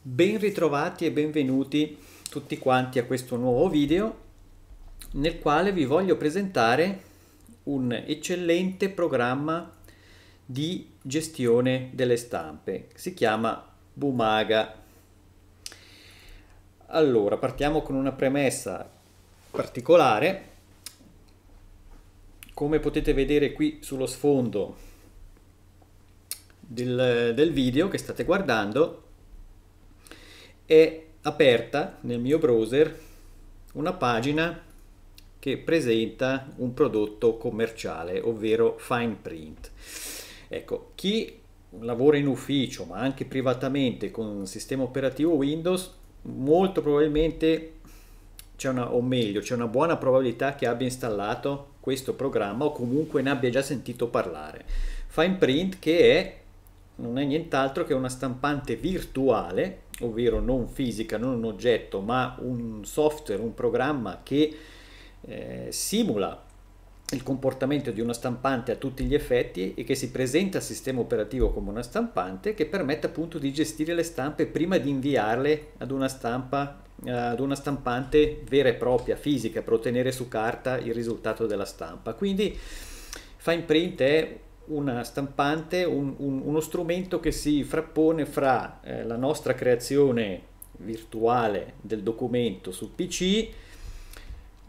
Ben ritrovati e benvenuti tutti quanti a questo nuovo video nel quale vi voglio presentare un eccellente programma di gestione delle stampe. Si chiama Bumaga. Allora, partiamo con una premessa particolare. Come potete vedere qui sullo sfondo del, del video che state guardando, è aperta nel mio browser una pagina che presenta un prodotto commerciale, ovvero fine print. Ecco, chi lavora in ufficio, ma anche privatamente con un sistema operativo Windows, molto probabilmente c'è una, o meglio, c'è una buona probabilità che abbia installato questo programma o comunque ne abbia già sentito parlare. Fine Print che è, non è nient'altro che una stampante virtuale ovvero non fisica, non un oggetto, ma un software, un programma che eh, simula il comportamento di una stampante a tutti gli effetti e che si presenta al sistema operativo come una stampante che permette appunto di gestire le stampe prima di inviarle ad una, stampa, ad una stampante vera e propria, fisica, per ottenere su carta il risultato della stampa. Quindi fine print è una stampante, un, un, uno strumento che si frappone fra eh, la nostra creazione virtuale del documento sul PC,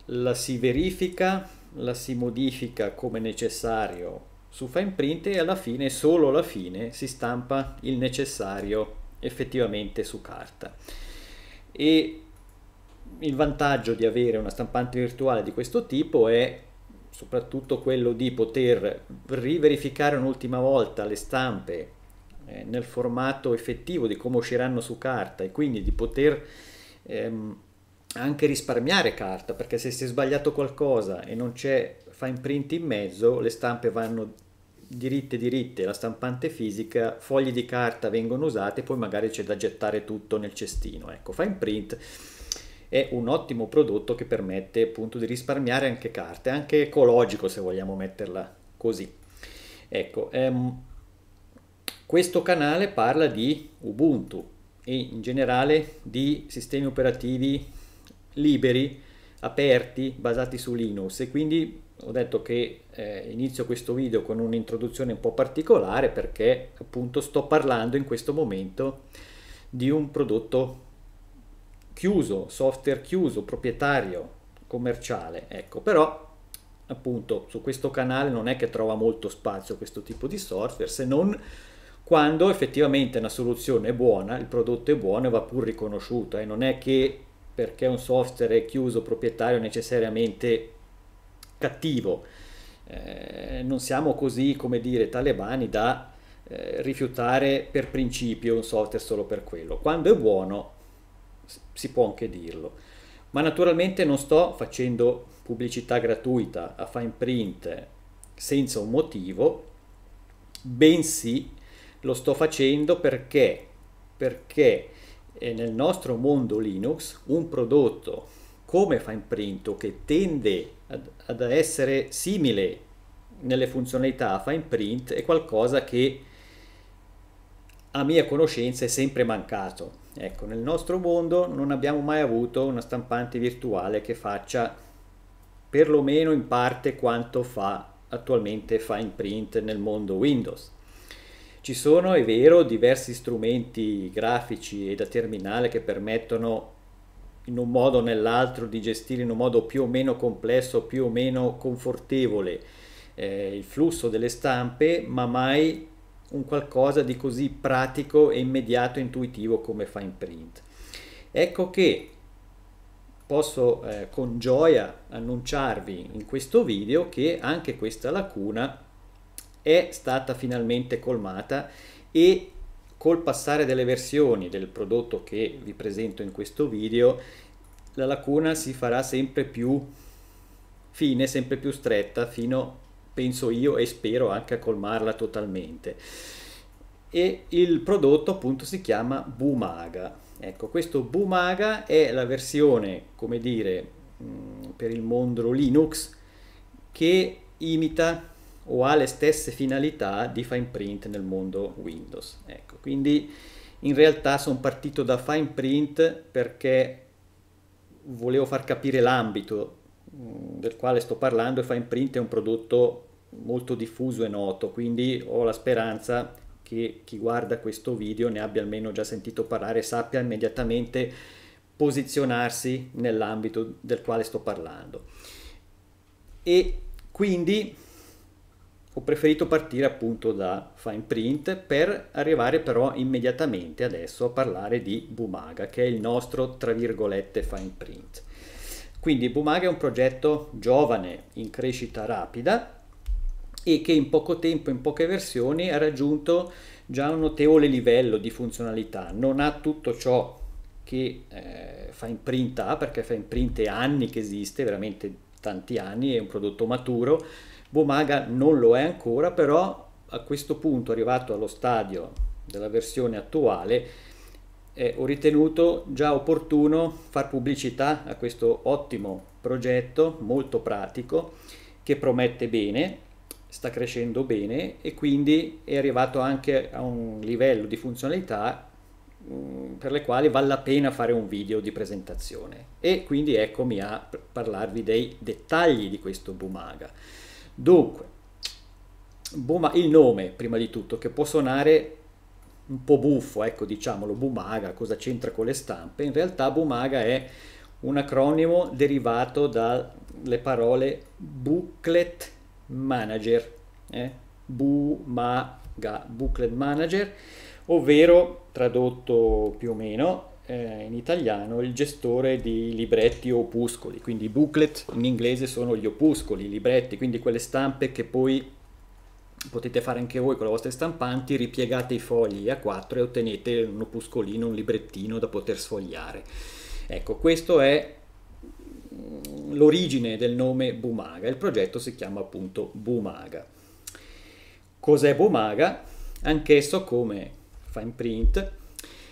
la si verifica, la si modifica come necessario su Fineprint e alla fine, solo alla fine, si stampa il necessario effettivamente su carta. E il vantaggio di avere una stampante virtuale di questo tipo è soprattutto quello di poter riverificare un'ultima volta le stampe eh, nel formato effettivo di come usciranno su carta e quindi di poter ehm, anche risparmiare carta perché se si è sbagliato qualcosa e non c'è fine print in mezzo le stampe vanno diritte diritte la stampante fisica fogli di carta vengono usate poi magari c'è da gettare tutto nel cestino ecco fine print è un ottimo prodotto che permette appunto di risparmiare anche carte, anche ecologico se vogliamo metterla così. Ecco, ehm, questo canale parla di Ubuntu e in generale di sistemi operativi liberi, aperti, basati su Linux e quindi ho detto che eh, inizio questo video con un'introduzione un po' particolare perché appunto sto parlando in questo momento di un prodotto chiuso, software chiuso, proprietario, commerciale, ecco, però appunto su questo canale non è che trova molto spazio questo tipo di software se non quando effettivamente una soluzione è buona, il prodotto è buono e va pur riconosciuto e eh? non è che perché un software è chiuso proprietario necessariamente cattivo. Eh, non siamo così, come dire, talebani da eh, rifiutare per principio un software solo per quello. Quando è buono si può anche dirlo. Ma naturalmente non sto facendo pubblicità gratuita a fine print senza un motivo, bensì lo sto facendo perché, perché eh, nel nostro mondo Linux un prodotto come fine print o che tende ad, ad essere simile nelle funzionalità a fine print è qualcosa che a mia conoscenza è sempre mancato Ecco, nel nostro mondo non abbiamo mai avuto una stampante virtuale che faccia perlomeno in parte quanto fa attualmente fine print nel mondo Windows. Ci sono, è vero, diversi strumenti grafici e da terminale che permettono in un modo o nell'altro di gestire in un modo più o meno complesso, più o meno confortevole eh, il flusso delle stampe, ma mai un qualcosa di così pratico e immediato e intuitivo come fine print. Ecco che posso eh, con gioia annunciarvi in questo video che anche questa lacuna è stata finalmente colmata e col passare delle versioni del prodotto che vi presento in questo video la lacuna si farà sempre più fine, sempre più stretta fino a penso io e spero anche a colmarla totalmente. E il prodotto appunto si chiama Bumaga. Ecco, questo Bumaga è la versione, come dire, mm, per il mondo Linux che imita o ha le stesse finalità di Fineprint nel mondo Windows. Ecco, quindi in realtà sono partito da Fineprint perché volevo far capire l'ambito mm, del quale sto parlando e Fineprint è un prodotto molto diffuso e noto, quindi ho la speranza che chi guarda questo video ne abbia almeno già sentito parlare e sappia immediatamente posizionarsi nell'ambito del quale sto parlando. E quindi ho preferito partire appunto da fine print per arrivare però immediatamente adesso a parlare di Bumaga, che è il nostro tra virgolette fine print. Quindi Bumaga è un progetto giovane in crescita rapida e che in poco tempo, in poche versioni, ha raggiunto già un notevole livello di funzionalità. Non ha tutto ciò che eh, fa in print perché fa in anni che esiste, veramente tanti anni, è un prodotto maturo. Bomaga non lo è ancora, però a questo punto, arrivato allo stadio della versione attuale, eh, ho ritenuto già opportuno far pubblicità a questo ottimo progetto, molto pratico, che promette bene sta crescendo bene e quindi è arrivato anche a un livello di funzionalità mm, per le quali vale la pena fare un video di presentazione e quindi eccomi a parlarvi dei dettagli di questo Bumaga. Dunque, Buma, il nome prima di tutto che può suonare un po' buffo, ecco diciamolo, Bumaga, cosa c'entra con le stampe? In realtà Bumaga è un acronimo derivato dalle parole booklet manager, eh? Bumaga, booklet manager, ovvero tradotto più o meno eh, in italiano il gestore di libretti o opuscoli, quindi i booklet in inglese sono gli opuscoli, i libretti, quindi quelle stampe che poi potete fare anche voi con le vostre stampanti, ripiegate i fogli A4 e ottenete un opuscolino, un librettino da poter sfogliare. Ecco, questo è l'origine del nome Bumaga. Il progetto si chiama appunto Bumaga. Cos'è Bumaga? Anch'esso come fine print,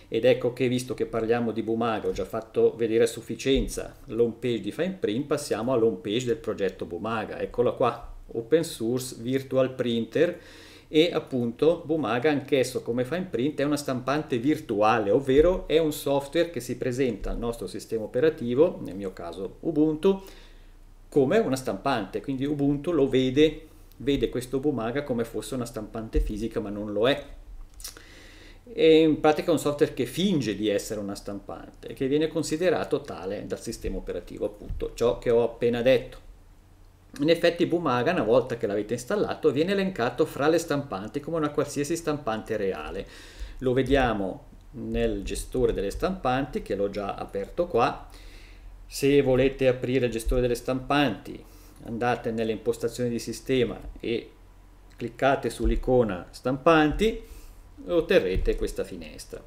ed ecco che visto che parliamo di Bumaga, ho già fatto vedere a sufficienza l'home page di fine print, passiamo all'home page del progetto Bumaga. Eccola qua, open source virtual printer e appunto Bumaga anch'esso come fine print è una stampante virtuale, ovvero è un software che si presenta al nostro sistema operativo, nel mio caso Ubuntu, come una stampante, quindi Ubuntu lo vede, vede questo Bumaga come fosse una stampante fisica ma non lo è. E in pratica è un software che finge di essere una stampante, che viene considerato tale dal sistema operativo, appunto ciò che ho appena detto. In effetti Boomaga, una volta che l'avete installato, viene elencato fra le stampanti come una qualsiasi stampante reale. Lo vediamo nel gestore delle stampanti che l'ho già aperto qua. Se volete aprire il gestore delle stampanti andate nelle impostazioni di sistema e cliccate sull'icona stampanti e otterrete questa finestra.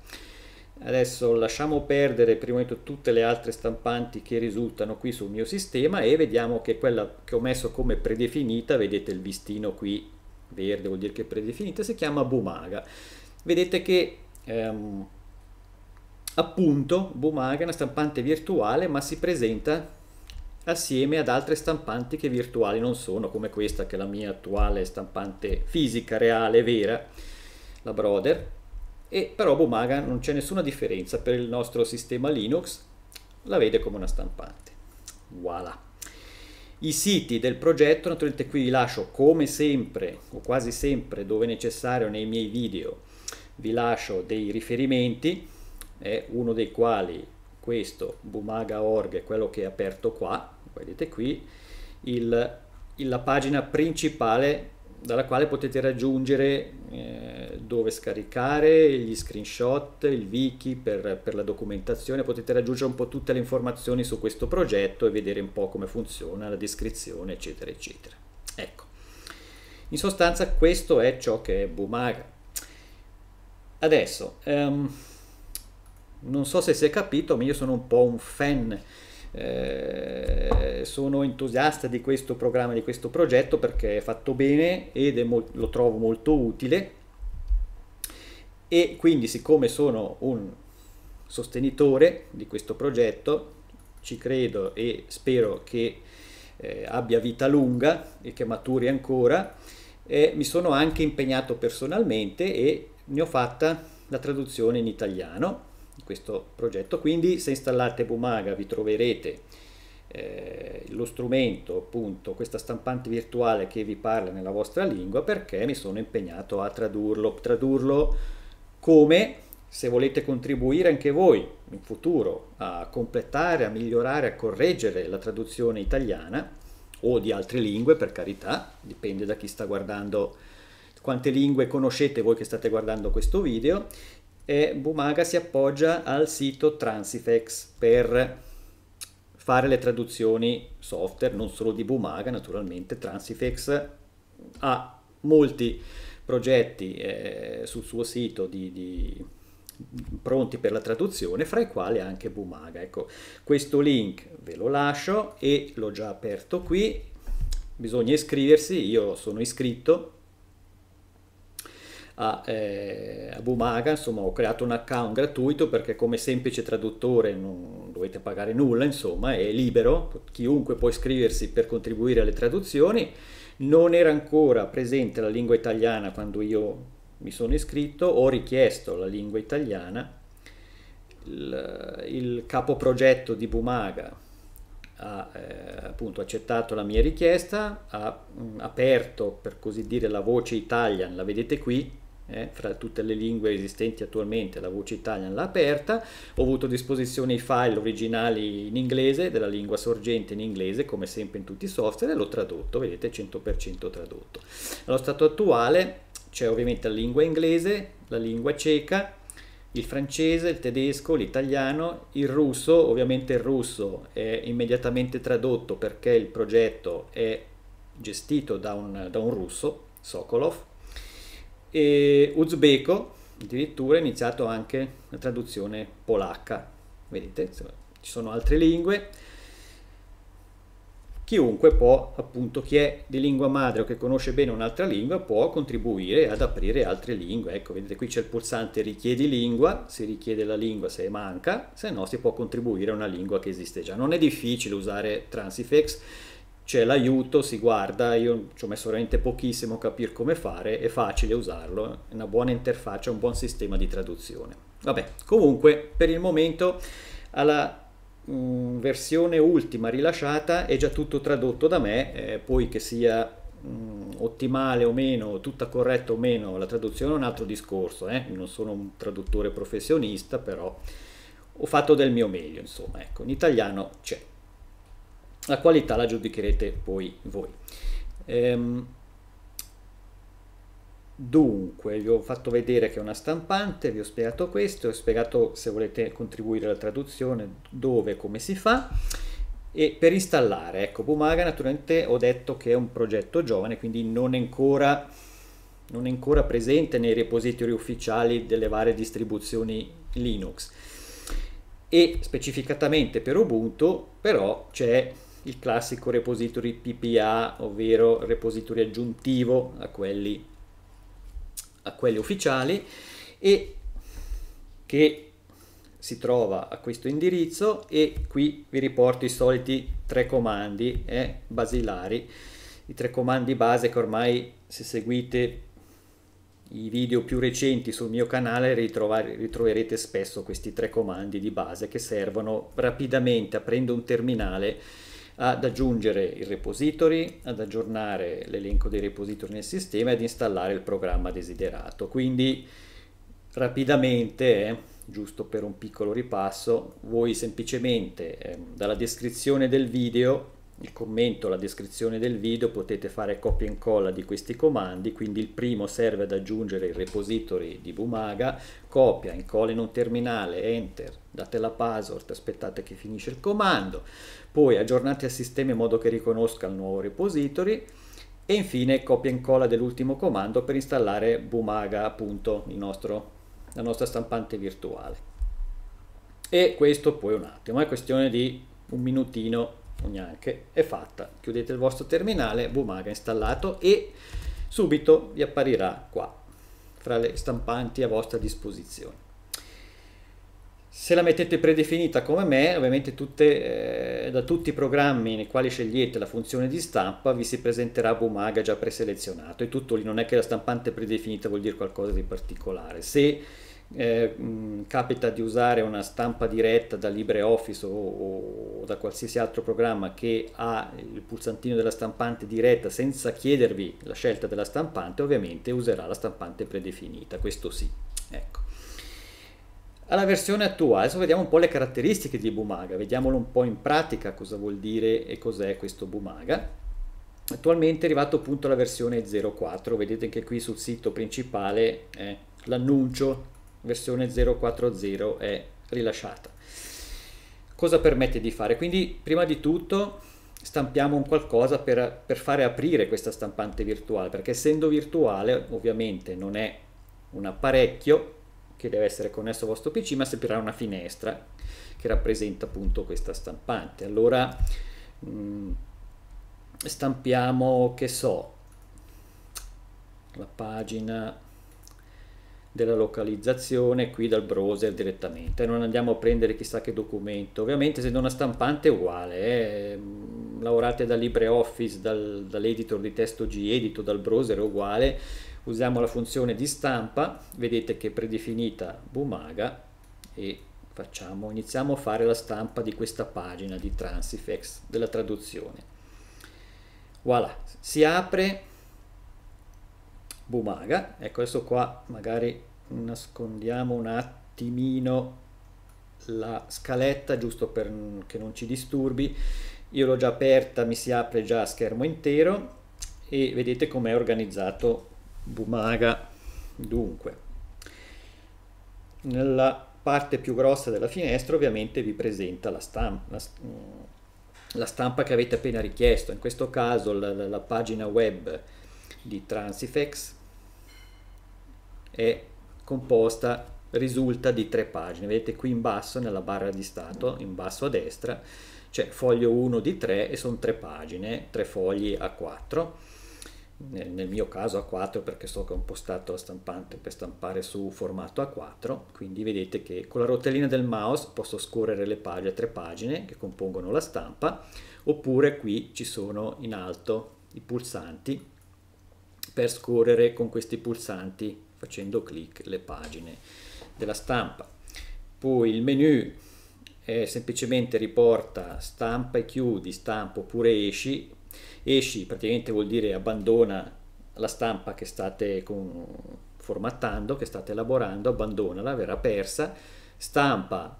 Adesso lasciamo perdere prima di tutto tutte le altre stampanti che risultano qui sul mio sistema e vediamo che quella che ho messo come predefinita, vedete il listino qui verde vuol dire che è predefinita, si chiama Bumaga. Vedete che ehm, appunto Bumaga è una stampante virtuale ma si presenta assieme ad altre stampanti che virtuali non sono, come questa che è la mia attuale stampante fisica, reale, vera, la Brother e però Bumaga non c'è nessuna differenza per il nostro sistema Linux, la vede come una stampante. Voilà. I siti del progetto, naturalmente qui vi lascio come sempre o quasi sempre dove necessario nei miei video, vi lascio dei riferimenti, eh, uno dei quali questo bumaga.org, è quello che è aperto qua, vedete qui, il, la pagina principale dalla quale potete raggiungere eh, dove scaricare gli screenshot, il wiki per, per, la documentazione, potete raggiungere un po' tutte le informazioni su questo progetto e vedere un po' come funziona, la descrizione, eccetera, eccetera. Ecco, in sostanza questo è ciò che è Bumaga. Adesso, um, non so se si è capito, ma io sono un po' un fan eh, sono entusiasta di questo programma, di questo progetto perché è fatto bene ed lo trovo molto utile e quindi siccome sono un sostenitore di questo progetto ci credo e spero che eh, abbia vita lunga e che maturi ancora eh, mi sono anche impegnato personalmente e ne ho fatta la traduzione in italiano questo progetto. Quindi se installate Bumaga vi troverete eh, lo strumento, appunto, questa stampante virtuale che vi parla nella vostra lingua perché mi sono impegnato a tradurlo, tradurlo come se volete contribuire anche voi in futuro a completare, a migliorare, a correggere la traduzione italiana o di altre lingue, per carità, dipende da chi sta guardando quante lingue conoscete voi che state guardando questo video e Bumaga si appoggia al sito Transifex per fare le traduzioni software, non solo di Bumaga, naturalmente Transifex ha molti progetti eh, sul suo sito di, di, pronti per la traduzione, fra i quali anche Bumaga. Ecco, questo link ve lo lascio e l'ho già aperto qui, bisogna iscriversi, io sono iscritto, a, eh, a Bumaga, insomma ho creato un account gratuito perché come semplice traduttore non dovete pagare nulla, insomma è libero, chiunque può iscriversi per contribuire alle traduzioni, non era ancora presente la lingua italiana quando io mi sono iscritto, ho richiesto la lingua italiana, il, il progetto di Bumaga ha eh, appunto accettato la mia richiesta, ha mh, mm, aperto per così dire la voce Italian, la vedete qui, eh, fra tutte le lingue esistenti attualmente la voce italiana l'ha aperta, ho avuto a disposizione i file originali in inglese, della lingua sorgente in inglese, come sempre in tutti i software, e l'ho tradotto, vedete 100% tradotto. Allo stato attuale c'è ovviamente la lingua inglese, la lingua ceca, il francese, il tedesco, l'italiano, il russo, ovviamente il russo è immediatamente tradotto perché il progetto è gestito da un, da un russo, Sokolov, e uzbeko, addirittura è iniziato anche la traduzione polacca. Vedete, ci sono altre lingue. Chiunque può, appunto, chi è di lingua madre o che conosce bene un'altra lingua può contribuire ad aprire altre lingue. Ecco, vedete qui c'è il pulsante richiedi lingua, si richiede la lingua se manca, se no si può contribuire a una lingua che esiste già. Non è difficile usare Transifex, c'è l'aiuto, si guarda, io ci ho messo veramente pochissimo a capire come fare, è facile usarlo, è una buona interfaccia, un buon sistema di traduzione. Vabbè, comunque per il momento alla mh, mm, versione ultima rilasciata è già tutto tradotto da me, eh, poi che sia mh, mm, ottimale o meno, tutta corretta o meno, la traduzione è un altro discorso, eh? non sono un traduttore professionista, però ho fatto del mio meglio, insomma, ecco, in italiano c'è. La qualità la giudicherete poi voi. Ehm, dunque, vi ho fatto vedere che è una stampante, vi ho spiegato questo, ho spiegato se volete contribuire alla traduzione, dove, come si fa. E per installare, ecco, Bumaga naturalmente ho detto che è un progetto giovane, quindi non è ancora, non è ancora presente nei repository ufficiali delle varie distribuzioni Linux e specificatamente per Ubuntu però c'è il classico repository PPA, ovvero repository aggiuntivo a quelli, a quelli ufficiali e che si trova a questo indirizzo e qui vi riporto i soliti tre comandi eh, basilari, i tre comandi base che ormai se seguite i video più recenti sul mio canale ritroverete spesso questi tre comandi di base che servono rapidamente aprendo un terminale ad aggiungere il repository, ad aggiornare l'elenco dei repository nel sistema e ad installare il programma desiderato. Quindi rapidamente, eh, giusto per un piccolo ripasso, voi semplicemente eh, dalla descrizione del video il commento, la descrizione del video, potete fare copia e incolla di questi comandi, quindi il primo serve ad aggiungere il repository di Bumaga, copia, incolla in un terminale, enter, date la password, aspettate che finisce il comando, poi aggiornate il sistema in modo che riconosca il nuovo repository e infine copia e incolla dell'ultimo comando per installare Bumaga, appunto, nostro, la nostra stampante virtuale. E questo poi un attimo, è questione di un minutino neanche, è fatta. Chiudete il vostro terminale, Boomaga installato e subito vi apparirà qua, fra le stampanti a vostra disposizione. Se la mettete predefinita come me, ovviamente tutte, eh, da tutti i programmi nei quali scegliete la funzione di stampa vi si presenterà Boomaga già preselezionato e tutto lì non è che la stampante predefinita vuol dire qualcosa di particolare. Se eh, mh, capita di usare una stampa diretta da LibreOffice o, o, o, da qualsiasi altro programma che ha il pulsantino della stampante diretta senza chiedervi la scelta della stampante, ovviamente userà la stampante predefinita, questo sì. Ecco. Alla versione attuale, adesso vediamo un po' le caratteristiche di Bumaga, vediamolo un po' in pratica cosa vuol dire e cos'è questo Bumaga. Attualmente è arrivato appunto alla versione 04, vedete che qui sul sito principale eh, l'annuncio versione 040 è rilasciata. Cosa permette di fare? Quindi prima di tutto stampiamo un qualcosa per, per fare aprire questa stampante virtuale, perché essendo virtuale ovviamente non è un apparecchio che deve essere connesso al vostro PC, ma servirà una finestra che rappresenta appunto questa stampante. Allora mh, mm, stampiamo, che so, la pagina della localizzazione qui dal browser direttamente non andiamo a prendere chissà che documento ovviamente se non una stampante è uguale eh. Mm, lavorate da LibreOffice dal, dall'editor di testo gedito dal browser è uguale usiamo la funzione di stampa vedete che è predefinita Bumaga e facciamo iniziamo a fare la stampa di questa pagina di Transifex della traduzione voilà si apre Bumaga. Ecco, adesso qua magari nascondiamo un attimino la scaletta, giusto per che non ci disturbi. Io l'ho già aperta, mi si apre già a schermo intero e vedete com'è organizzato Bumaga. Dunque, nella parte più grossa della finestra ovviamente vi presenta la stampa, la, stampa che avete appena richiesto, in questo caso la, la pagina web di Transifex è composta, risulta di tre pagine. Vedete qui in basso, nella barra di stato, in basso a destra, c'è foglio 1 di 3 e sono tre pagine, tre fogli a 4 nel, mio caso A4 perché so che ho impostato la stampante per stampare su formato A4 quindi vedete che con la rotellina del mouse posso scorrere le pagine, tre pagine che compongono la stampa oppure qui ci sono in alto i pulsanti per scorrere con questi pulsanti facendo clic le pagine della stampa. Poi il menu eh, semplicemente riporta stampa e chiudi, stampa oppure esci. Esci praticamente vuol dire abbandona la stampa che state con, formattando, che state elaborando, abbandonala, verrà persa. Stampa,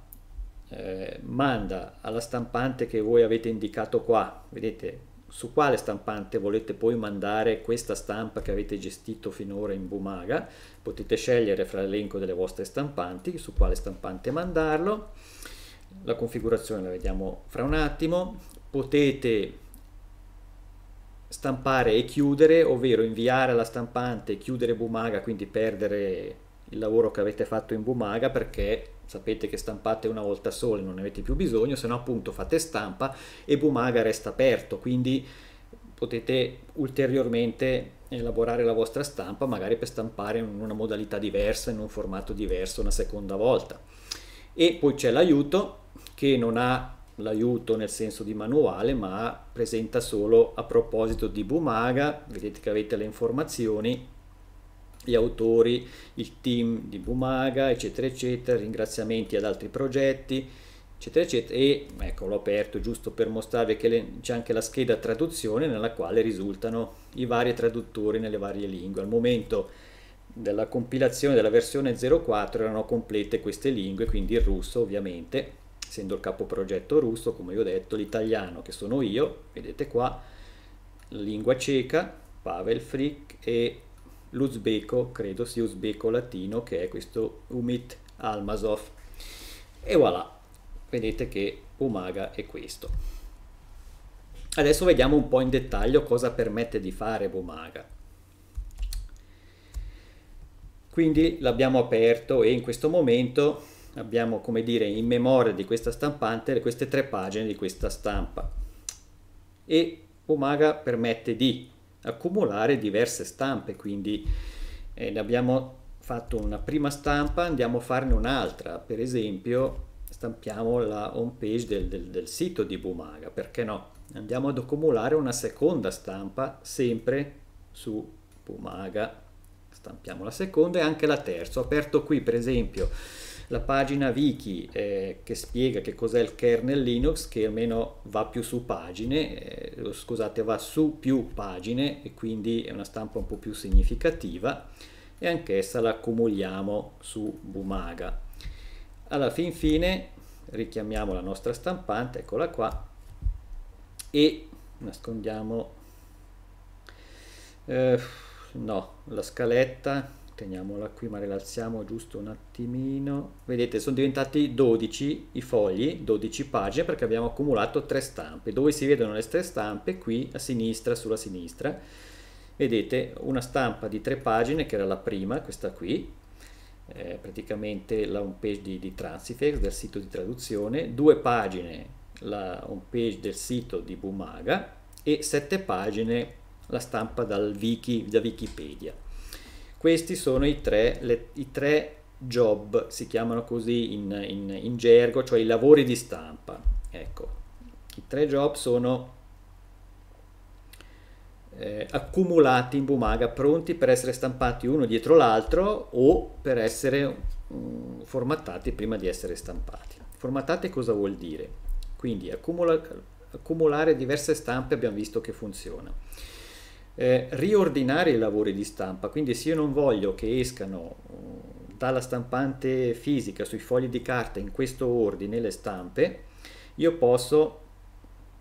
eh, manda alla stampante che voi avete indicato qua, vedete su quale stampante volete poi mandare questa stampa che avete gestito finora in Bumaga. Potete scegliere fra l'elenco delle vostre stampanti su quale stampante mandarlo. La configurazione la vediamo fra un attimo. Potete stampare e chiudere, ovvero inviare alla stampante, e chiudere Bumaga, quindi perdere il lavoro che avete fatto in Bumaga perché sapete che stampate una volta sola e non ne avete più bisogno, se no appunto fate stampa e Bumaga resta aperto, quindi potete ulteriormente elaborare la vostra stampa magari per stampare in una modalità diversa, in un formato diverso una seconda volta. E poi c'è l'aiuto che non ha l'aiuto nel senso di manuale ma presenta solo a proposito di Bumaga, vedete che avete le informazioni gli autori, il team di Bumaga, eccetera, eccetera, ringraziamenti ad altri progetti, eccetera, eccetera. E ecco, l'ho aperto giusto per mostrarvi che le, c'è anche la scheda traduzione nella quale risultano i vari traduttori nelle varie lingue. Al momento della compilazione della versione 04 erano complete queste lingue, quindi il russo ovviamente, essendo il capoprogetto russo, come vi ho detto, l'italiano che sono io, vedete qua, lingua ceca, Pavel Frick e l'uzbeko, credo sia uzbeko latino, che è questo Umit Almasov. E voilà, vedete che Umaga è questo. Adesso vediamo un po' in dettaglio cosa permette di fare Umaga. Quindi l'abbiamo aperto e in questo momento abbiamo, come dire, in memoria di questa stampante queste tre pagine di questa stampa. E Umaga permette di accumulare diverse stampe, quindi eh, ne abbiamo fatto una prima stampa, andiamo a farne un'altra, per esempio stampiamo la home page del, del, del sito di Bumaga, perché no? Andiamo ad accumulare una seconda stampa sempre su Bumaga, stampiamo la seconda e anche la terza, ho aperto qui per esempio la pagina wiki eh, che spiega che cos'è il kernel Linux, che almeno va più su pagine, eh, scusate, va su più pagine e quindi è una stampa un po' più significativa e anch'essa la accumuliamo su Bumaga. Alla fin fine richiamiamo la nostra stampante, eccola qua, e nascondiamo eh, no, la scaletta teniamola qui ma rilassiamo giusto un attimino vedete sono diventati 12 i fogli 12 pagine perché abbiamo accumulato tre stampe dove si vedono le tre stampe qui a sinistra sulla sinistra vedete una stampa di tre pagine che era la prima questa qui eh, praticamente la home page di, di Transifex del sito di traduzione due pagine la home page del sito di Bumaga e sette pagine la stampa dal wiki, da Wikipedia. Questi sono i tre, le, i tre job, si chiamano così in, in, in, gergo, cioè i lavori di stampa. Ecco, i tre job sono eh, accumulati in Bumaga, pronti per essere stampati uno dietro l'altro o per essere um, formattati prima di essere stampati. Formattate cosa vuol dire? Quindi accumula, accumulare diverse stampe abbiamo visto che funziona eh, riordinare i lavori di stampa, quindi se io non voglio che escano eh, dalla stampante fisica sui fogli di carta in questo ordine le stampe, io posso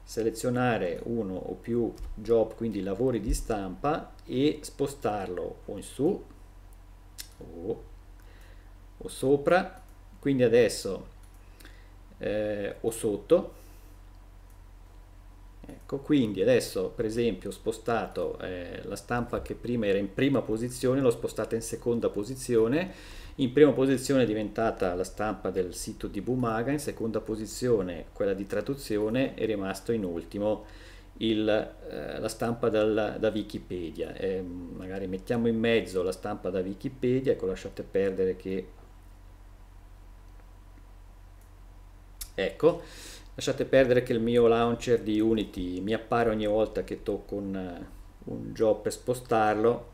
selezionare uno o più job, quindi lavori di stampa, e spostarlo o in su o, o sopra, quindi adesso eh, o sotto, Ecco, quindi adesso per esempio ho spostato eh, la stampa che prima era in prima posizione, l'ho spostata in seconda posizione, in prima posizione è diventata la stampa del sito di Bumaga, in seconda posizione quella di traduzione è rimasto in ultimo il, eh, la stampa dal, da Wikipedia. Eh, magari mettiamo in mezzo la stampa da Wikipedia, ecco lasciate perdere che... Ecco Lasciate perdere che il mio launcher di Unity mi appare ogni volta che tocco un, eh, un job per spostarlo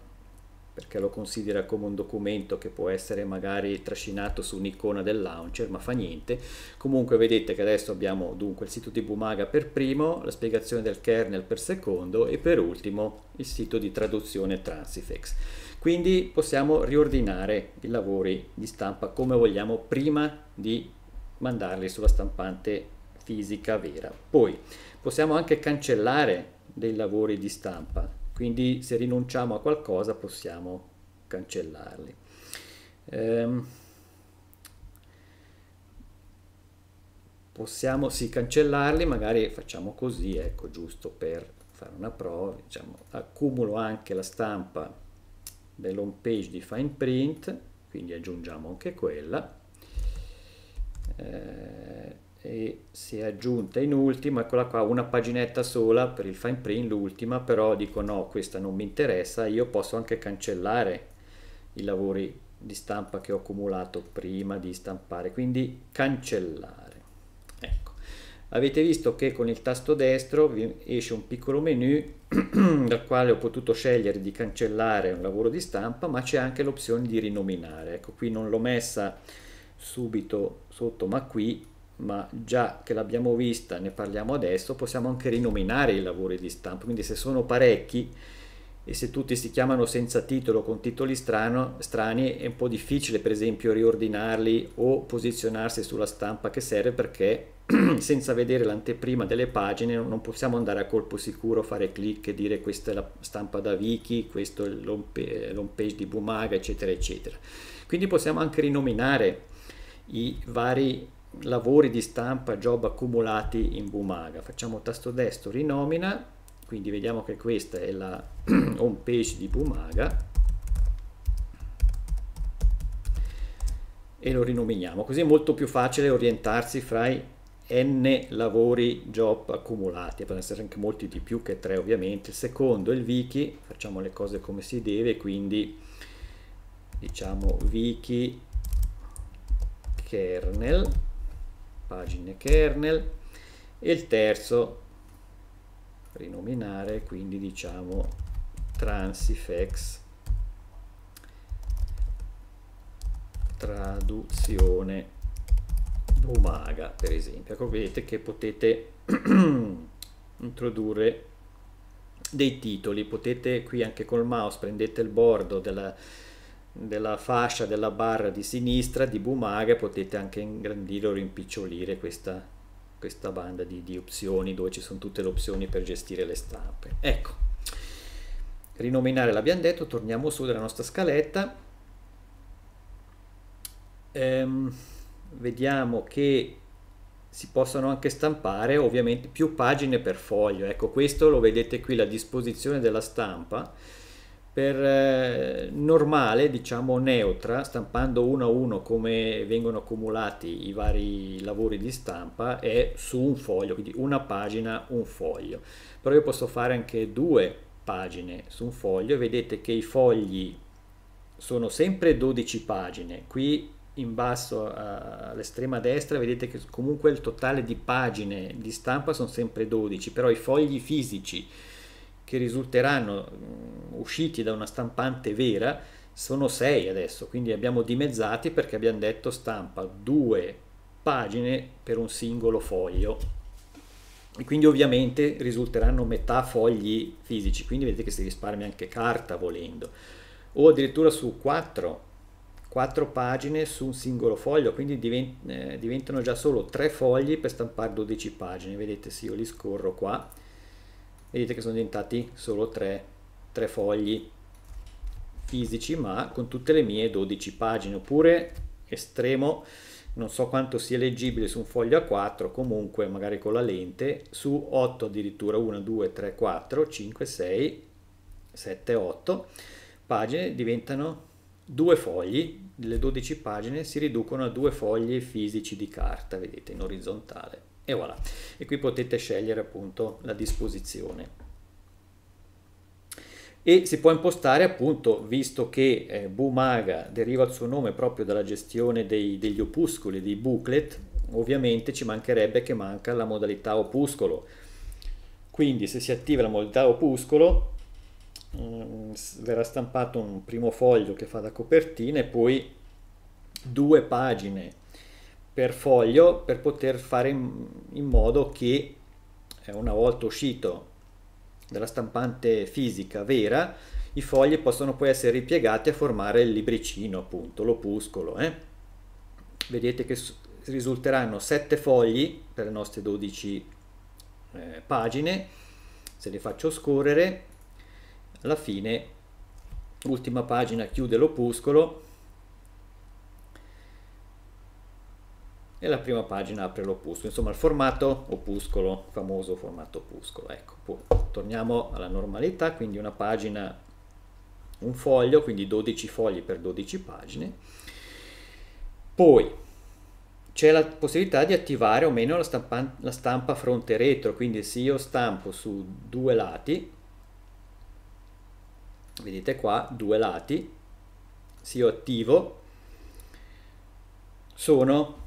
perché lo considera come un documento che può essere magari trascinato su un'icona del launcher, ma fa niente. Comunque vedete che adesso abbiamo dunque il sito di Bumaga per primo, la spiegazione del kernel per secondo e per ultimo il sito di traduzione Transifex. Quindi possiamo riordinare i lavori di stampa come vogliamo prima di mandarli sulla stampante fisica vera. Poi possiamo anche cancellare dei lavori di stampa, quindi se rinunciamo a qualcosa possiamo cancellarli. Ehm, possiamo sì cancellarli, magari facciamo così, ecco, giusto per fare una prova, diciamo, accumulo anche la stampa dell'home page di fine print, quindi aggiungiamo anche quella. Eh, e si è aggiunta in ultima, eccola qua, una paginetta sola per il fine print, l'ultima, però dico no, questa non mi interessa, io posso anche cancellare i lavori di stampa che ho accumulato prima di stampare, quindi cancellare. Ecco. Avete visto che con il tasto destro vi esce un piccolo menu dal quale ho potuto scegliere di cancellare un lavoro di stampa, ma c'è anche l'opzione di rinominare. Ecco, qui non l'ho messa subito sotto, ma qui ma già che l'abbiamo vista, ne parliamo adesso, possiamo anche rinominare i lavori di stampa, quindi se sono parecchi e se tutti si chiamano senza titolo, con titoli strano, strani, è un po' difficile per esempio riordinarli o posizionarsi sulla stampa che serve perché senza vedere l'anteprima delle pagine non possiamo andare a colpo sicuro, fare clic e dire questa è la stampa da Wiki, questo è l'home page di Bumaga, eccetera, eccetera. Quindi possiamo anche rinominare i vari lavori di stampa job accumulati in Bumaga. Facciamo tasto destro, rinomina, quindi vediamo che questa è la home page di Bumaga e lo rinominiamo, così è molto più facile orientarsi fra i n lavori job accumulati, possono essere anche molti di più che tre ovviamente. Il secondo è il wiki, facciamo le cose come si deve, quindi diciamo wiki kernel pagine kernel e il terzo rinominare quindi diciamo transifex traduzione Umaga per esempio ecco vedete che potete introdurre dei titoli potete qui anche col mouse prendete il bordo della, della fascia della barra di sinistra di Bumaga potete anche ingrandire o rimpicciolire questa, questa banda di, di, opzioni dove ci sono tutte le opzioni per gestire le stampe ecco rinominare l'abbiamo detto torniamo su della nostra scaletta ehm, vediamo che si possono anche stampare ovviamente più pagine per foglio ecco questo lo vedete qui la disposizione della stampa per eh, normale, diciamo neutra, stampando uno a uno come vengono accumulati i vari lavori di stampa è su un foglio, quindi una pagina, un foglio. Però io posso fare anche due pagine su un foglio e vedete che i fogli sono sempre 12 pagine. Qui in basso all'estrema destra vedete che comunque il totale di pagine di stampa sono sempre 12, però i fogli fisici che risulteranno mm, usciti da una stampante vera sono 6 adesso, quindi abbiamo dimezzati perché abbiamo detto stampa due pagine per un singolo foglio e quindi ovviamente risulteranno metà fogli fisici, quindi vedete che si risparmia anche carta volendo o addirittura su 4 4 pagine su un singolo foglio, quindi divent eh, diventano già solo 3 fogli per stampare 12 pagine, vedete se io li scorro qua vedete che sono diventati solo tre, tre fogli fisici ma con tutte le mie 12 pagine oppure estremo non so quanto sia leggibile su un foglio A4 comunque magari con la lente su 8 addirittura 1 2 3 4 5 6 7 8 pagine diventano due fogli le 12 pagine si riducono a due fogli fisici di carta vedete in orizzontale e voilà e qui potete scegliere appunto la disposizione e si può impostare appunto visto che eh, Bumaga deriva il suo nome proprio dalla gestione dei, degli opuscoli dei booklet ovviamente ci mancherebbe che manca la modalità opuscolo quindi se si attiva la modalità opuscolo mm, verrà stampato un primo foglio che fa da copertina e poi due pagine per foglio per poter fare in, in modo che eh, una volta uscito dalla stampante fisica vera i fogli possono poi essere ripiegati a formare il libricino appunto l'opuscolo eh? vedete che risulteranno 7 fogli per le nostre 12 eh, pagine se le faccio scorrere alla fine l'ultima pagina chiude l'opuscolo e la prima pagina apre l'opuscolo, insomma il formato opuscolo, famoso formato opuscolo. Ecco, torniamo alla normalità, quindi una pagina, un foglio, quindi 12 fogli per 12 pagine. Poi c'è la possibilità di attivare o meno la stampa, la stampa fronte retro, quindi se io stampo su due lati, vedete qua, due lati, se io attivo, sono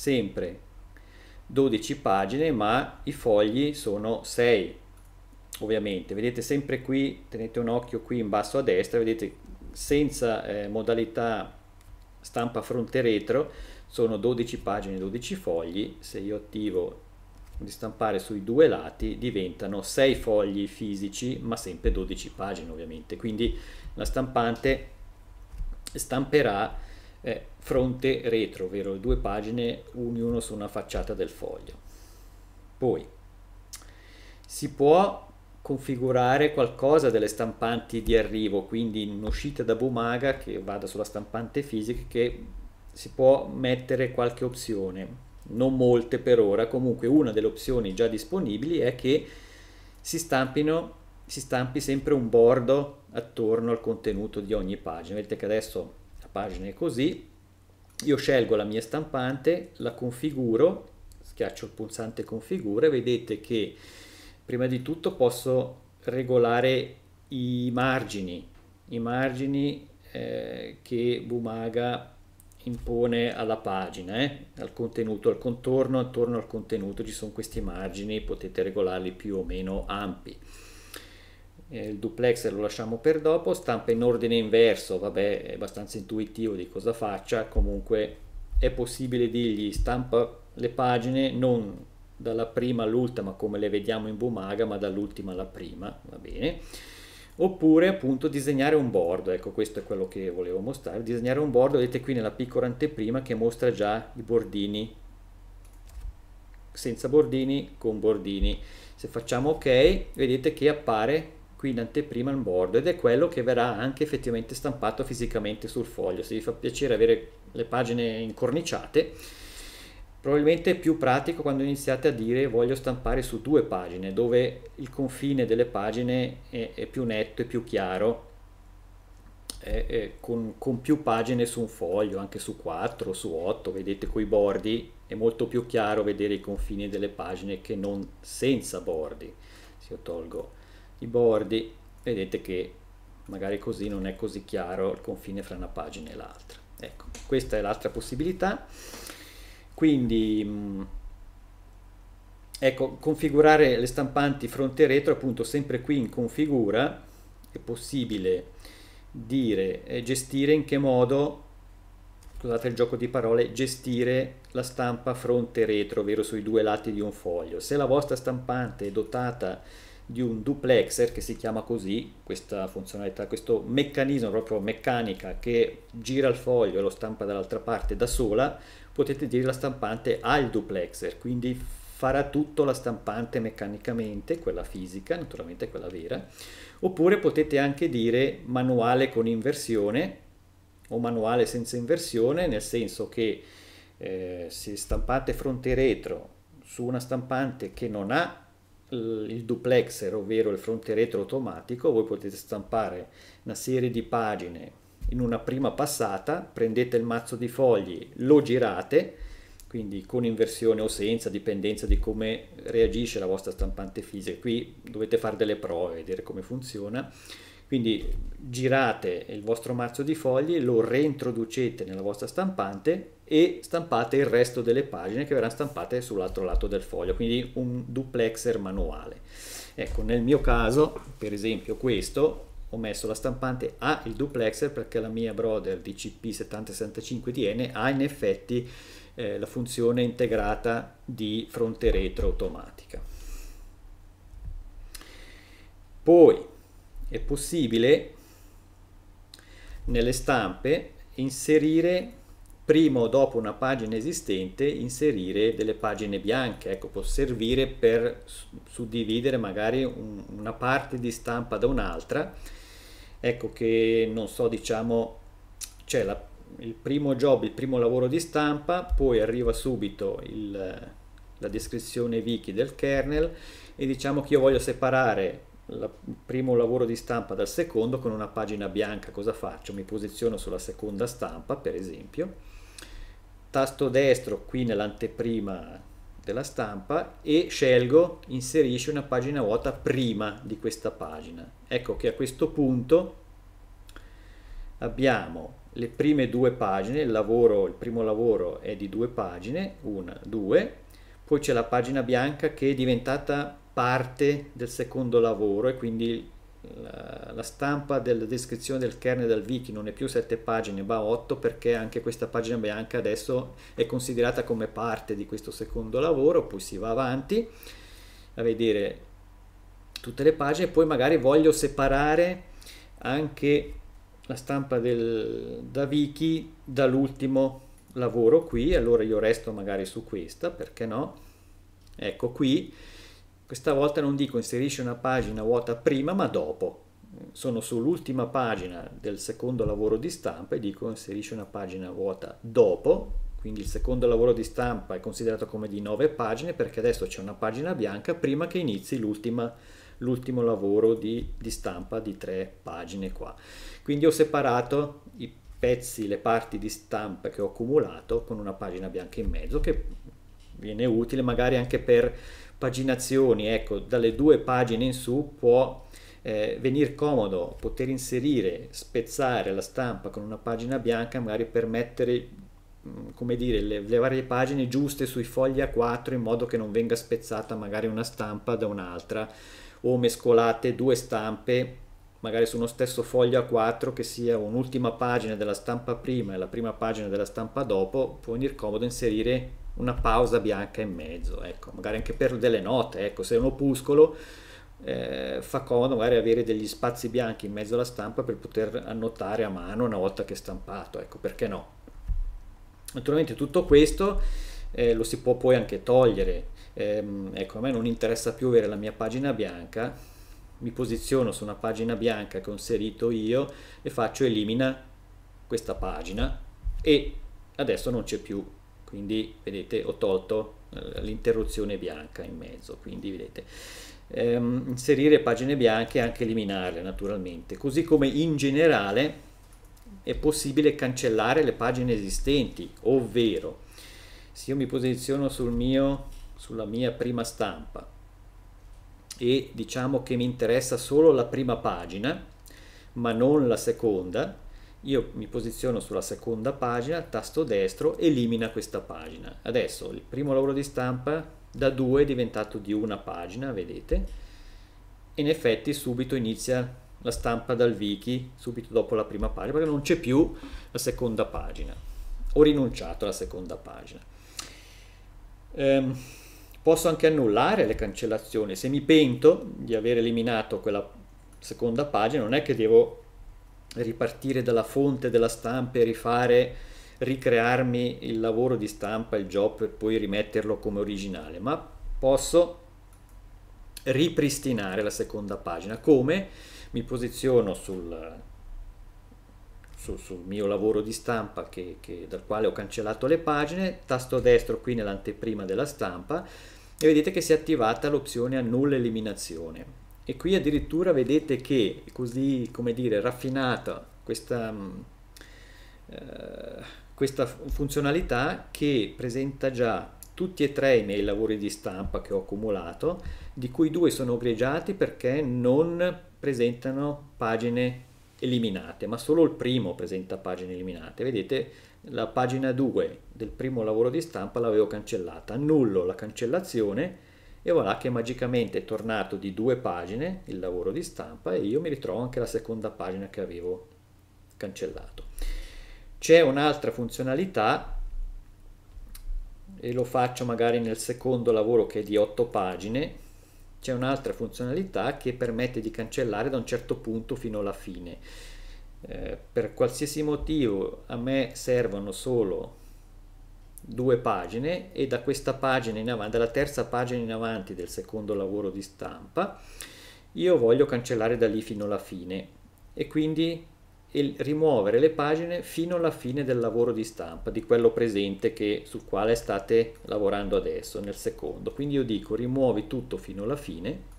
sempre 12 pagine ma i fogli sono 6 ovviamente vedete sempre qui tenete un occhio qui in basso a destra vedete senza eh, modalità stampa fronte retro sono 12 pagine 12 fogli se io attivo di stampare sui due lati diventano 6 fogli fisici ma sempre 12 pagine ovviamente quindi la stampante stamperà eh, fronte retro, ovvero le due pagine, ognuno su una facciata del foglio. Poi si può configurare qualcosa delle stampanti di arrivo, quindi in uscita da Bumaga che vada sulla stampante fisica che si può mettere qualche opzione, non molte per ora, comunque una delle opzioni già disponibili è che si stampino si stampi sempre un bordo attorno al contenuto di ogni pagina. Vedete che adesso pagine così, io scelgo la mia stampante, la configuro, schiaccio il pulsante configura e vedete che prima di tutto posso regolare i margini, i margini eh, che Bumaga impone alla pagina, eh? al contenuto, al contorno, attorno al contenuto ci sono questi margini, potete regolarli più o meno ampi il duplex lo lasciamo per dopo, stampa in ordine inverso, vabbè è abbastanza intuitivo di cosa faccia, comunque è possibile dirgli stampa le pagine non dalla prima all'ultima come le vediamo in Bumaga, ma dall'ultima alla prima, va bene? Oppure appunto disegnare un bordo, ecco questo è quello che volevo mostrare, disegnare un bordo, vedete qui nella piccola anteprima che mostra già i bordini, senza bordini, con bordini. Se facciamo ok, vedete che appare qui in anteprima il bordo ed è quello che verrà anche effettivamente stampato fisicamente sul foglio. Se vi fa piacere avere le pagine incorniciate, probabilmente è più pratico quando iniziate a dire voglio stampare su due pagine, dove il confine delle pagine è, è più netto e più chiaro, è, è con, con, più pagine su un foglio, anche su 4, su 8, vedete coi bordi, è molto più chiaro vedere i confini delle pagine che non senza bordi. Se io tolgo i bordi vedete che magari così non è così chiaro il confine fra una pagina e l'altra ecco questa è l'altra possibilità quindi mm, ecco configurare le stampanti fronte e retro appunto sempre qui in configura è possibile dire e eh, gestire in che modo scusate il gioco di parole gestire la stampa fronte e retro ovvero sui due lati di un foglio se la vostra stampante è dotata di di un duplexer che si chiama così, questa funzionalità, questo meccanismo proprio meccanica che gira il foglio e lo stampa dall'altra parte da sola, potete dire la stampante ha il duplexer, quindi farà tutto la stampante meccanicamente, quella fisica, naturalmente quella vera, oppure potete anche dire manuale con inversione o manuale senza inversione, nel senso che eh, se stampate fronte e retro su una stampante che non ha il duplexer, ovvero il fronte retro automatico, voi potete stampare una serie di pagine in una prima passata, prendete il mazzo di fogli, lo girate, quindi con inversione o senza, dipendenza di come reagisce la vostra stampante fisica. Qui dovete fare delle prove, vedere come funziona. Quindi girate il vostro mazzo di fogli, lo reintroducete nella vostra stampante e stampate il resto delle pagine che verranno stampate sull'altro lato del foglio, quindi un duplexer manuale. Ecco, nel mio caso, per esempio questo, ho messo la stampante A il duplexer perché la mia Brother DCP7065DN ha in effetti eh, la funzione integrata di fronte retro automatica. Poi è possibile nelle stampe inserire prima o dopo una pagina esistente inserire delle pagine bianche, ecco, può servire per suddividere magari un, una parte di stampa da un'altra, ecco che non so, diciamo, c'è la, il primo job, il primo lavoro di stampa, poi arriva subito il, la descrizione wiki del kernel e diciamo che io voglio separare il primo lavoro di stampa dal secondo con una pagina bianca, cosa faccio? Mi posiziono sulla seconda stampa, per esempio, tasto destro qui nell'anteprima della stampa e scelgo inserisci una pagina vuota prima di questa pagina. Ecco che a questo punto abbiamo le prime due pagine, il, lavoro, il primo lavoro è di due pagine, una, due, poi c'è la pagina bianca che è diventata parte del secondo lavoro e quindi la, la stampa della descrizione del kernel dal wiki non è più 7 pagine ma 8 perché anche questa pagina bianca adesso è considerata come parte di questo secondo lavoro poi si va avanti a vedere tutte le pagine poi magari voglio separare anche la stampa del, da wiki dall'ultimo lavoro qui allora io resto magari su questa perché no ecco qui questa volta non dico inserisci una pagina vuota prima ma dopo sono sull'ultima pagina del secondo lavoro di stampa e dico inserisci una pagina vuota dopo quindi il secondo lavoro di stampa è considerato come di nove pagine perché adesso c'è una pagina bianca prima che inizi l'ultimo lavoro di, di, stampa di tre pagine qua quindi ho separato i pezzi le parti di stampa che ho accumulato con una pagina bianca in mezzo che viene utile magari anche per paginazioni, ecco, dalle due pagine in su può eh, venire comodo poter inserire, spezzare la stampa con una pagina bianca, magari per mettere mm, come dire, le, le, varie pagine giuste sui fogli A4 in modo che non venga spezzata magari una stampa da un'altra o mescolate due stampe magari su uno stesso foglio A4 che sia un'ultima pagina della stampa prima e la prima pagina della stampa dopo può venire comodo inserire una pausa bianca in mezzo, ecco, magari anche per delle note, ecco, se è un opuscolo eh, fa comodo magari avere degli spazi bianchi in mezzo alla stampa per poter annotare a mano una volta che è stampato, ecco, perché no? Naturalmente tutto questo eh, lo si può poi anche togliere, eh, ecco, a me non interessa più avere la mia pagina bianca, mi posiziono su una pagina bianca che ho inserito io e faccio elimina questa pagina e adesso non c'è più quindi vedete ho tolto eh, l'interruzione bianca in mezzo quindi vedete ehm, inserire pagine bianche e anche eliminarle naturalmente così come in generale è possibile cancellare le pagine esistenti ovvero se io mi posiziono sul mio, sulla mia prima stampa e diciamo che mi interessa solo la prima pagina ma non la seconda io mi posiziono sulla seconda pagina, tasto destro, elimina questa pagina. Adesso il primo lavoro di stampa da due è diventato di una pagina, vedete, e in effetti subito inizia la stampa dal wiki, subito dopo la prima pagina, perché non c'è più la seconda pagina. Ho rinunciato alla seconda pagina. Ehm, posso anche annullare le cancellazioni, se mi pento di aver eliminato quella seconda pagina non è che devo ripartire dalla fonte della stampa e rifare, ricrearmi il lavoro di stampa, il job e poi rimetterlo come originale, ma posso ripristinare la seconda pagina. Come? Mi posiziono sul, sul, sul mio lavoro di stampa che, che, dal quale ho cancellato le pagine, tasto destro qui nell'anteprima della stampa e vedete che si è attivata l'opzione annulla eliminazione e qui addirittura vedete che è così come dire raffinata questa, mm, eh, questa funzionalità che presenta già tutti e tre i miei lavori di stampa che ho accumulato di cui due sono greggiati perché non presentano pagine eliminate ma solo il primo presenta pagine eliminate vedete la pagina 2 del primo lavoro di stampa l'avevo cancellata annullo la cancellazione e voilà che magicamente è tornato di due pagine il lavoro di stampa e io mi ritrovo anche la seconda pagina che avevo cancellato. C'è un'altra funzionalità e lo faccio magari nel secondo lavoro che è di otto pagine, c'è un'altra funzionalità che permette di cancellare da un certo punto fino alla fine. Eh, per qualsiasi motivo a me servono solo due pagine e da questa pagina in avanti, dalla terza pagina in avanti del secondo lavoro di stampa, io voglio cancellare da lì fino alla fine e quindi rimuovere le pagine fino alla fine del lavoro di stampa, di quello presente che, sul quale state lavorando adesso, nel secondo. Quindi io dico rimuovi tutto fino alla fine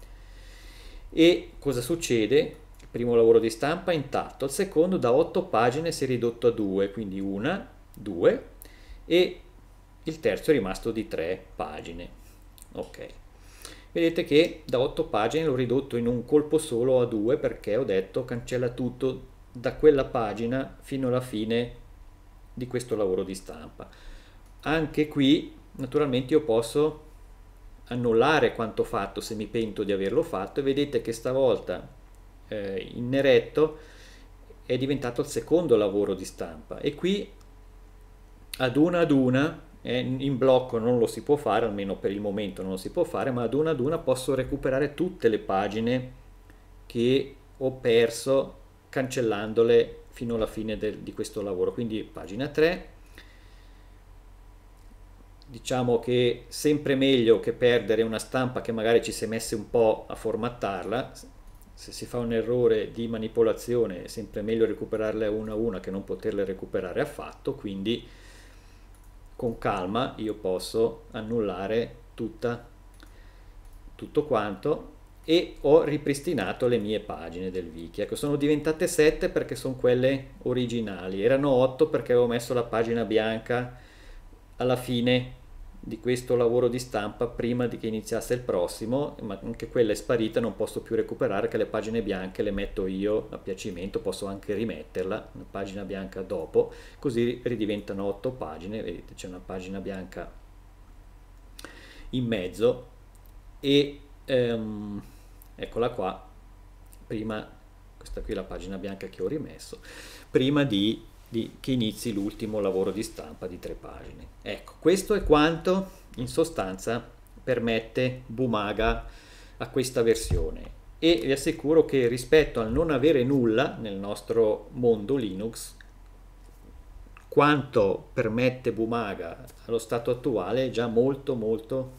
e cosa succede? Il primo lavoro di stampa è intatto, il secondo da 8 pagine si è ridotto a 2, quindi una, due e il terzo è rimasto di 3 pagine. Ok. Vedete che da 8 pagine l'ho ridotto in un colpo solo a 2 perché ho detto cancella tutto da quella pagina fino alla fine di questo lavoro di stampa. Anche qui naturalmente io posso annullare quanto fatto se mi pento di averlo fatto e vedete che stavolta eh, in eretto è diventato il secondo lavoro di stampa e qui ad una ad una in blocco non lo si può fare, almeno per il momento non lo si può fare, ma ad una ad una posso recuperare tutte le pagine che ho perso cancellandole fino alla fine del, di questo lavoro. Quindi pagina 3, diciamo che sempre meglio che perdere una stampa che magari ci si è messi un po' a formattarla, se si fa un errore di manipolazione è sempre meglio recuperarle una a una che non poterle recuperare affatto, quindi con calma io posso annullare tutta, tutto quanto e ho ripristinato le mie pagine del wiki. Ecco, sono diventate 7 perché sono quelle originali, erano 8 perché avevo messo la pagina bianca alla fine di questo lavoro di stampa prima di che iniziasse il prossimo, ma anche quella è sparita, non posso più recuperare che le pagine bianche le metto io a piacimento, posso anche rimetterla, una pagina bianca dopo, così ridiventano 8 pagine, vedete c'è una pagina bianca in mezzo e ehm, eccola qua, prima questa qui è la pagina bianca che ho rimesso, prima di di, che inizi l'ultimo lavoro di stampa di tre pagine. Ecco, questo è quanto in sostanza permette Bumaga a questa versione e vi assicuro che rispetto al non avere nulla nel nostro mondo Linux quanto permette Bumaga allo stato attuale è già molto molto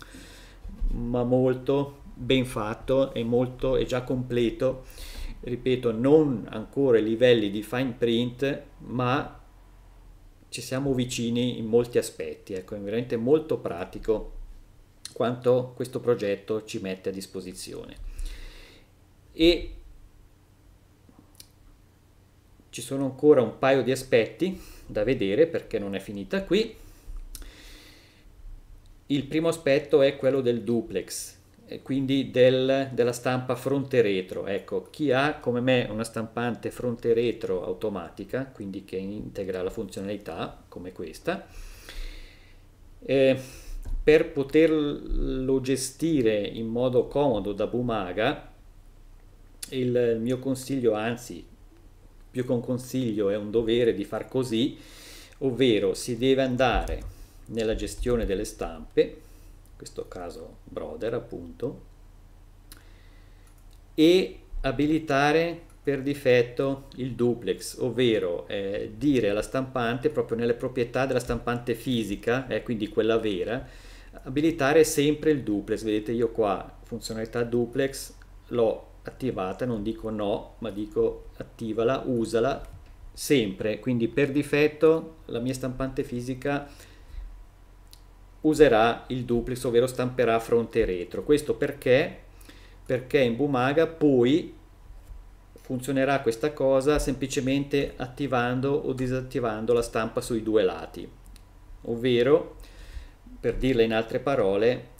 ma molto ben fatto e molto è già completo ripeto, non ancora i livelli di fine print, ma ci siamo vicini in molti aspetti, ecco, è veramente molto pratico quanto questo progetto ci mette a disposizione. E ci sono ancora un paio di aspetti da vedere perché non è finita qui. Il primo aspetto è quello del duplex, quindi del, della stampa fronte retro. Ecco, chi ha come me una stampante fronte retro automatica, quindi che integra la funzionalità come questa, eh, per poterlo gestire in modo comodo da Bumaga, il mio consiglio, anzi più che un consiglio è un dovere di far così, ovvero si deve andare nella gestione delle stampe, questo caso brother appunto, e abilitare per difetto il duplex, ovvero eh, dire alla stampante, proprio nelle proprietà della stampante fisica, eh, quindi quella vera, abilitare sempre il duplex. Vedete io qua funzionalità duplex l'ho attivata, non dico no, ma dico attivala, usala sempre. Quindi per difetto la mia stampante fisica userà il duplex, ovvero stamperà fronte e retro. Questo perché? Perché in Bumaga poi funzionerà questa cosa semplicemente attivando o disattivando la stampa sui due lati. Ovvero, per dirla in altre parole,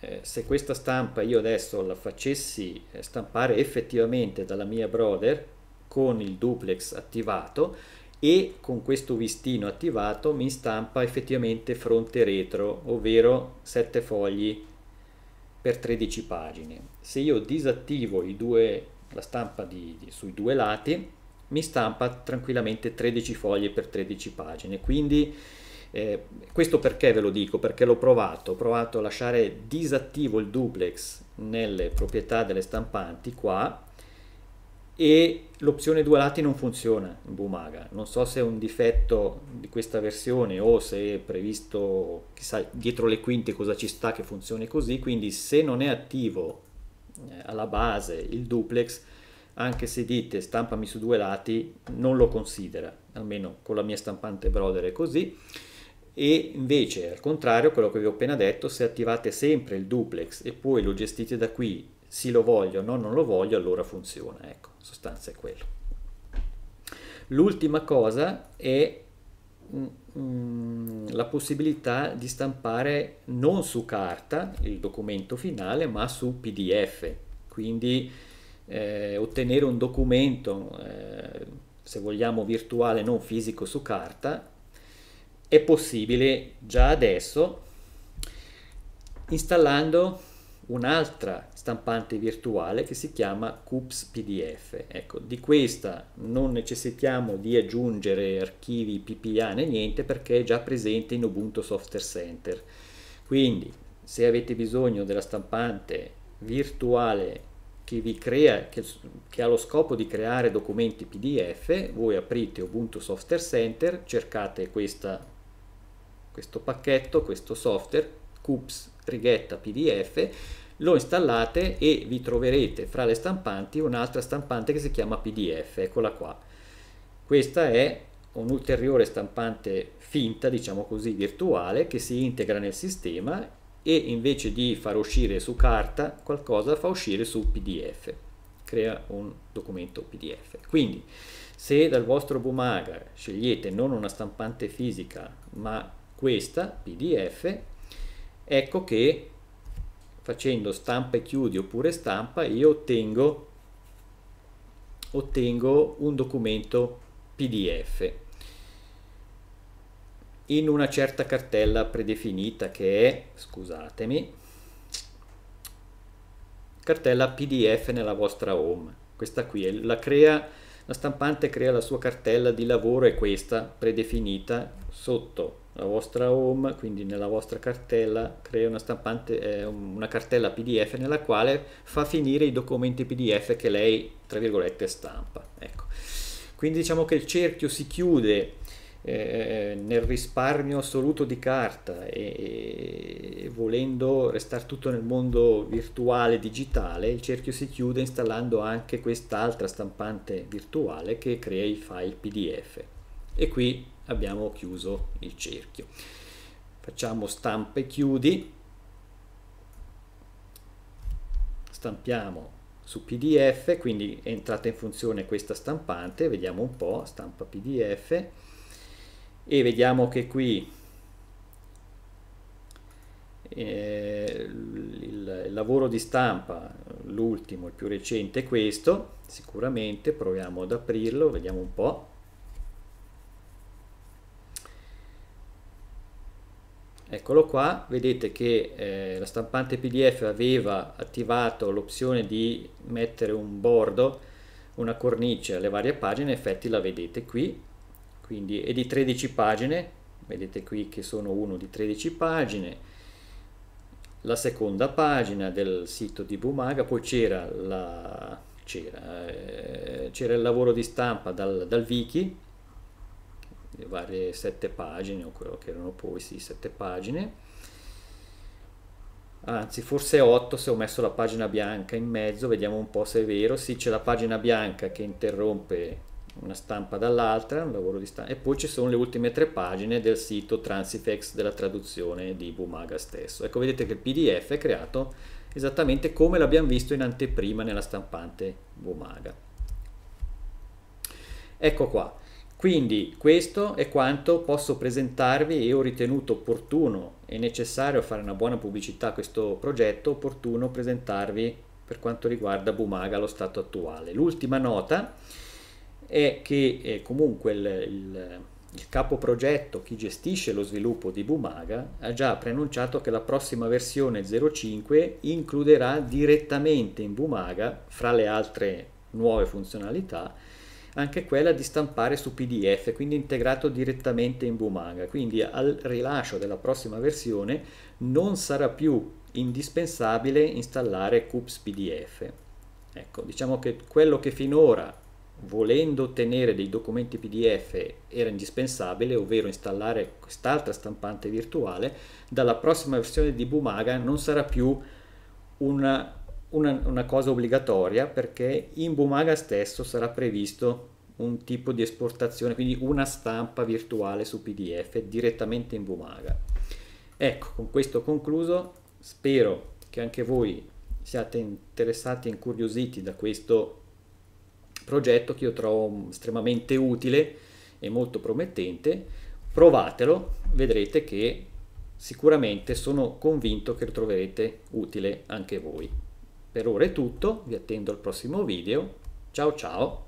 eh, se questa stampa io adesso la facessi eh, stampare effettivamente dalla mia brother con il duplex attivato, e con questo vistino attivato mi stampa effettivamente fronte retro, ovvero 7 fogli per 13 pagine. Se io disattivo due, la stampa di, di, sui due lati, mi stampa tranquillamente 13 foglie per 13 pagine. Quindi eh, questo perché ve lo dico? Perché l'ho provato, ho provato a lasciare disattivo il duplex nelle proprietà delle stampanti qua e l'opzione due lati non funziona in Bumaga. Non so se è un difetto di questa versione o se è previsto, chissà, dietro le quinte cosa ci sta che funzioni così, quindi se non è attivo eh, alla base il duplex, anche se dite stampami su due lati, non lo considera, almeno con la mia stampante Brother è così. E invece, al contrario, quello che vi ho appena detto, se attivate sempre il duplex e poi lo gestite da qui, sì lo voglio, no non lo voglio, allora funziona, ecco sostanza è quello. L'ultima cosa è mm, mm, la possibilità di stampare non su carta il documento finale ma su PDF, quindi eh, ottenere un documento, eh, se vogliamo virtuale, non fisico su carta, è possibile già adesso installando un'altra stampante virtuale che si chiama CUPS PDF. Ecco, di questa non necessitiamo di aggiungere archivi PPA né niente perché è già presente in Ubuntu Software Center. Quindi, se avete bisogno della stampante virtuale che vi crea, che, che ha lo scopo di creare documenti PDF, voi aprite Ubuntu Software Center, cercate questa, questo pacchetto, questo software, CUPS righetta PDF, lo installate e vi troverete fra le stampanti un'altra stampante che si chiama PDF, eccola qua. Questa è un'ulteriore stampante finta, diciamo così, virtuale che si integra nel sistema e invece di far uscire su carta qualcosa fa uscire su PDF, crea un documento PDF. Quindi se dal vostro Bumaga scegliete non una stampante fisica ma questa PDF ecco che facendo stampa e chiudi oppure stampa io ottengo, ottengo un documento pdf in una certa cartella predefinita che è, scusatemi, cartella pdf nella vostra home. Questa qui è la crea, la stampante crea la sua cartella di lavoro è questa predefinita sotto la vostra home, quindi nella vostra cartella crea una, eh, una cartella PDF nella quale fa finire i documenti PDF che lei, tra virgolette, stampa. Ecco. Quindi diciamo che il cerchio si chiude eh, nel risparmio assoluto di carta e, e, volendo restare tutto nel mondo virtuale digitale il cerchio si chiude installando anche quest'altra stampante virtuale che crea i file pdf e qui abbiamo chiuso il cerchio facciamo stampa e chiudi stampiamo su pdf quindi è entrata in funzione questa stampante vediamo un po' stampa pdf e vediamo che qui eh, il lavoro di stampa l'ultimo il più recente è questo sicuramente proviamo ad aprirlo vediamo un po' eccolo qua, vedete che eh, la stampante PDF aveva attivato l'opzione di mettere un bordo, una cornice alle varie pagine, in effetti la vedete qui, quindi è di 13 pagine, vedete qui che sono uno di 13 pagine, la seconda pagina del sito di Bumaga, poi c'era la, c'era, eh, il lavoro di stampa dal, dal wiki le varie sette pagine o quello che erano poi sì sette pagine anzi forse 8 se ho messo la pagina bianca in mezzo vediamo un po' se è vero sì c'è la pagina bianca che interrompe una stampa dall'altra un lavoro di stampa e poi ci sono le ultime tre pagine del sito Transifex della traduzione di Bumaga stesso ecco vedete che il pdf è creato esattamente come l'abbiamo visto in anteprima nella stampante Bumaga ecco qua quindi questo è quanto posso presentarvi e ho ritenuto opportuno e necessario fare una buona pubblicità a questo progetto, opportuno presentarvi per quanto riguarda Bumaga allo stato attuale. L'ultima nota è che eh, comunque il, il, il capoprogetto, chi gestisce lo sviluppo di Bumaga, ha già preannunciato che la prossima versione 05 includerà direttamente in Bumaga, fra le altre nuove funzionalità, anche quella di stampare su PDF, quindi integrato direttamente in Bumanga. Quindi al rilascio della prossima versione non sarà più indispensabile installare Cups PDF. Ecco, diciamo che quello che finora volendo ottenere dei documenti PDF era indispensabile, ovvero installare quest'altra stampante virtuale, dalla prossima versione di Bumaga non sarà più una una, una cosa obbligatoria perché in Bumaga stesso sarà previsto un tipo di esportazione, quindi una stampa virtuale su PDF direttamente in Bumaga. Ecco, con questo concluso, spero che anche voi siate interessati e incuriositi da questo progetto che io trovo estremamente utile e molto promettente. Provatelo, vedrete che sicuramente sono convinto che lo troverete utile anche voi. Per ora è tutto, vi attendo al prossimo video, ciao ciao!